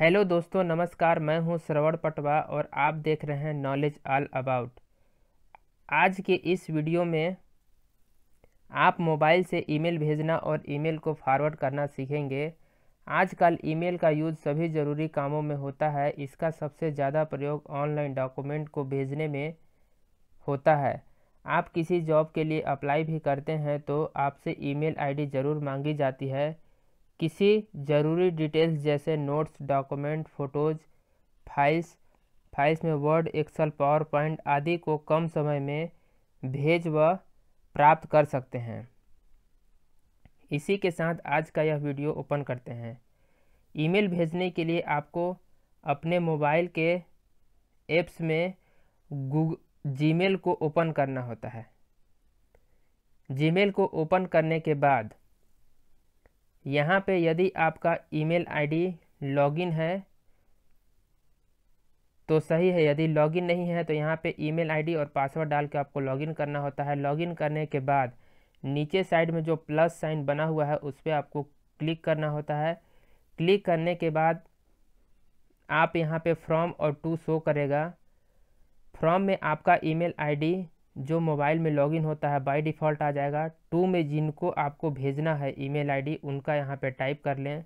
hello दोस्तों नमस्कार मैं हूं श्रवण पटवा और आप देख रहे हैं नॉलेज ऑल अबाउट आज के इस वीडियो में आप मोबाइल से ईमेल भेजना और ईमेल को फॉरवर्ड करना सीखेंगे आजकल ईमेल का यूज़ सभी ज़रूरी कामों में होता है इसका सबसे ज़्यादा प्रयोग ऑनलाइन डॉक्यूमेंट को भेजने में होता है आप किसी जॉब के लिए अप्लाई भी करते हैं तो आपसे ईमेल आईडी ज़रूर मांगी जाती है किसी ज़रूरी डिटेल्स जैसे notes document photos files files में वर्ड एक्सेल पावर पॉइंट आदि को कम समय में भेज व प्राप्त कर सकते हैं इसी के साथ आज का यह वीडियो ओपन करते हैं ईमेल भेजने के लिए आपको अपने मोबाइल के ऐप्स में जीमेल को ओपन करना होता है जीमेल को ओपन करने के बाद यहाँ पे यदि आपका ईमेल आईडी लॉगिन है तो सही है यदि लॉगिन नहीं है तो यहाँ पे ईमेल आईडी और पासवर्ड डाल के आपको लॉगिन करना होता है लॉगिन करने के बाद नीचे साइड में जो प्लस साइन बना हुआ है उस पर आपको क्लिक करना होता है क्लिक करने के बाद आप यहाँ पे फ्रॉम और टू शो करेगा फ्रॉम में आपका ईमेल आईडी जो मोबाइल में लॉगिन होता है बाय डिफ़ॉल्ट आ जाएगा टू में जिनको आपको भेजना है ईमेल आईडी उनका यहाँ पे टाइप कर लें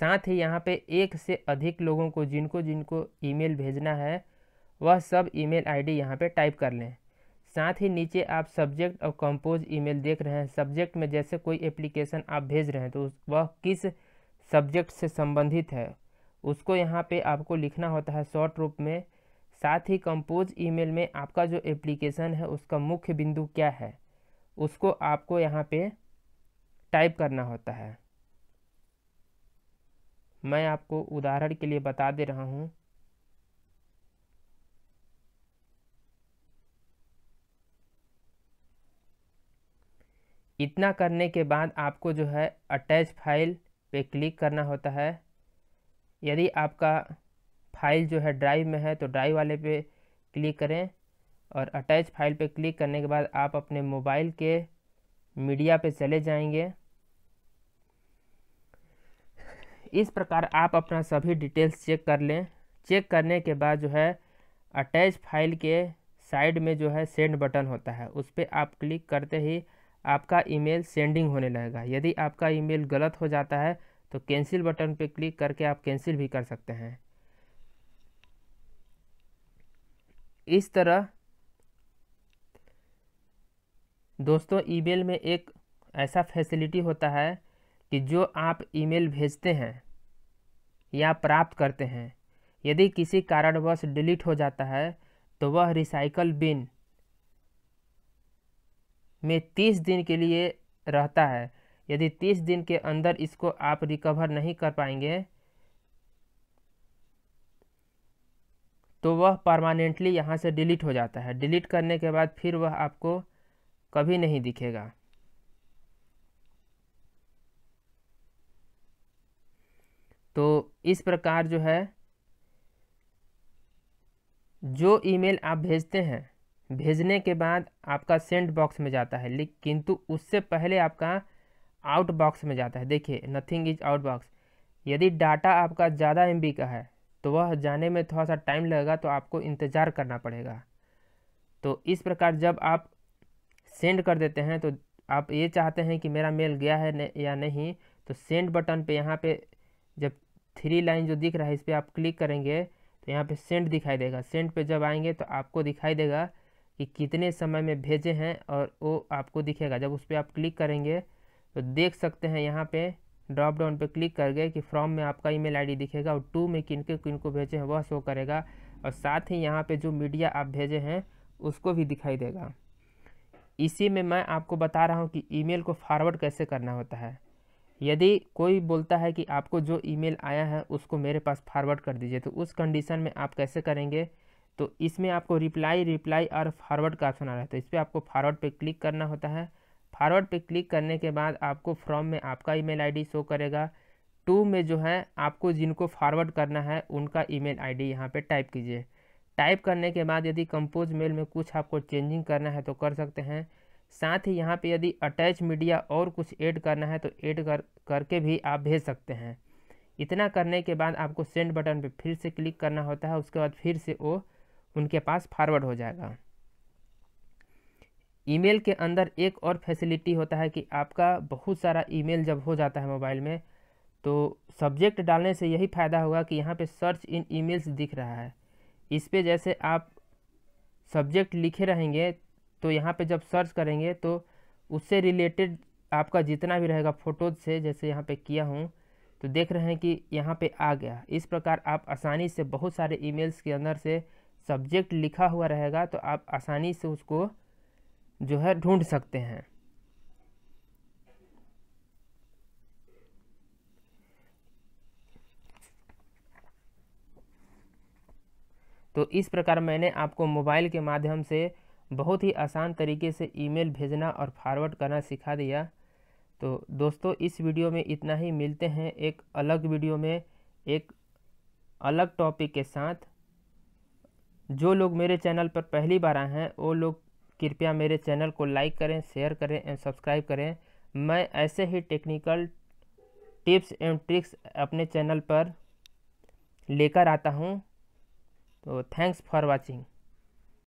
साथ ही यहाँ पे एक से अधिक लोगों को जिनको जिनको ईमेल भेजना है वह सब ईमेल आईडी यहाँ पे टाइप कर लें साथ ही नीचे आप सब्जेक्ट और कंपोज ईमेल देख रहे हैं सब्जेक्ट में जैसे कोई एप्लीकेशन आप भेज रहे हैं तो वह किस सब्जेक्ट से संबंधित है उसको यहाँ पे आपको लिखना होता है शॉर्ट रूप में साथ ही कंपोज ईमेल में आपका जो एप्लीकेशन है उसका मुख्य बिंदु क्या है उसको आपको यहाँ पे टाइप करना होता है मैं आपको उदाहरण के लिए बता दे रहा हूँ इतना करने के बाद आपको जो है अटैच फाइल पे क्लिक करना होता है यदि आपका फाइल जो है ड्राइव में है तो ड्राइव वाले पे क्लिक करें और अटैच फाइल पे क्लिक करने के बाद आप अपने मोबाइल के मीडिया पे चले जाएंगे इस प्रकार आप अपना सभी डिटेल्स चेक कर लें चेक करने के बाद जो है अटैच फाइल के साइड में जो है सेंड बटन होता है उस पर आप क्लिक करते ही आपका ईमेल सेंडिंग होने लगेगा यदि आपका ईमेल गलत हो जाता है तो कैंसिल बटन पर क्लिक करके आप कैंसिल भी कर सकते हैं इस तरह दोस्तों ईमेल में एक ऐसा फैसिलिटी होता है कि जो आप ईमेल भेजते हैं या प्राप्त करते हैं यदि किसी कारणवश डिलीट हो जाता है तो वह रिसाइकल बिन में तीस दिन के लिए रहता है यदि तीस दिन के अंदर इसको आप रिकवर नहीं कर पाएंगे तो वह परमानेंटली यहाँ से डिलीट हो जाता है डिलीट करने के बाद फिर वह आपको कभी नहीं दिखेगा तो इस प्रकार जो है जो ईमेल आप भेजते हैं भेजने के बाद आपका सेंड बॉक्स में जाता है लेकिन किंतु उससे पहले आपका आउट बॉक्स में जाता है देखिए नथिंग इज आउट बॉक्स यदि डाटा आपका ज़्यादा एम का है तो वह जाने में थोड़ा सा टाइम लगेगा तो आपको इंतज़ार करना पड़ेगा तो इस प्रकार जब आप सेंड कर देते हैं तो आप ये चाहते हैं कि मेरा मेल गया है या नहीं तो सेंड बटन पे यहाँ पे जब थ्री लाइन जो दिख रहा है इस पर आप क्लिक करेंगे तो यहाँ पे सेंड दिखाई देगा सेंड पे जब आएंगे तो आपको दिखाई देगा कि कितने समय में भेजे हैं और वो आपको दिखेगा जब उस पर आप क्लिक करेंगे तो देख सकते हैं यहाँ पर ड्रॉप डाउन पर क्लिक कर गए कि फ्रॉम में आपका ईमेल आईडी दिखेगा और टू में किन के किन को भेजे हैं वह शो करेगा और साथ ही यहाँ पे जो मीडिया आप भेजे हैं उसको भी दिखाई देगा इसी में मैं आपको बता रहा हूँ कि ईमेल को फॉरवर्ड कैसे करना होता है यदि कोई बोलता है कि आपको जो ईमेल आया है उसको मेरे पास फॉरवर्ड कर दीजिए तो उस कंडीशन में आप कैसे करेंगे तो इसमें आपको रिप्लाई रिप्लाई और फॉरवर्ड का ऑप्शन आ रहा है तो इस पर आपको फॉरवर्ड पे क्लिक करना होता है फॉरवर्ड पे क्लिक करने के बाद आपको फ्रॉम में आपका ईमेल आईडी शो करेगा टू में जो है आपको जिनको फॉरवर्ड करना है उनका ईमेल आईडी यहाँ पे टाइप कीजिए टाइप करने के बाद यदि कंपोज मेल में कुछ आपको चेंजिंग करना है तो कर सकते हैं साथ ही यहाँ पे यदि अटैच मीडिया और कुछ ऐड करना है तो ऐड कर करके भी आप भेज सकते हैं इतना करने के बाद आपको सेंड बटन पर फिर से क्लिक करना होता है उसके बाद फिर से वो उनके पास फॉरवर्ड हो जाएगा ईमेल के अंदर एक और फैसिलिटी होता है कि आपका बहुत सारा ईमेल जब हो जाता है मोबाइल में तो सब्जेक्ट डालने से यही फ़ायदा होगा कि यहाँ पे सर्च इन ईमेल्स दिख रहा है इस पर जैसे आप सब्जेक्ट लिखे रहेंगे तो यहाँ पे जब सर्च करेंगे तो उससे रिलेटेड आपका जितना भी रहेगा फ़ोटोज से जैसे यहाँ पे किया हूँ तो देख रहे हैं कि यहाँ पे आ गया इस प्रकार आप आसानी से बहुत सारे ई के अंदर से सब्जेक्ट लिखा हुआ रहेगा तो आप आसानी से उसको जो है ढूंढ सकते हैं तो इस प्रकार मैंने आपको मोबाइल के माध्यम से बहुत ही आसान तरीके से ईमेल भेजना और फॉरवर्ड करना सिखा दिया तो दोस्तों इस वीडियो में इतना ही मिलते हैं एक अलग वीडियो में एक अलग टॉपिक के साथ जो लोग मेरे चैनल पर पहली बार आए हैं वो लोग कृपया मेरे चैनल को लाइक करें शेयर करें एंड सब्सक्राइब करें मैं ऐसे ही टेक्निकल टिप्स एंड ट्रिक्स अपने चैनल पर लेकर आता हूँ तो थैंक्स फॉर वाचिंग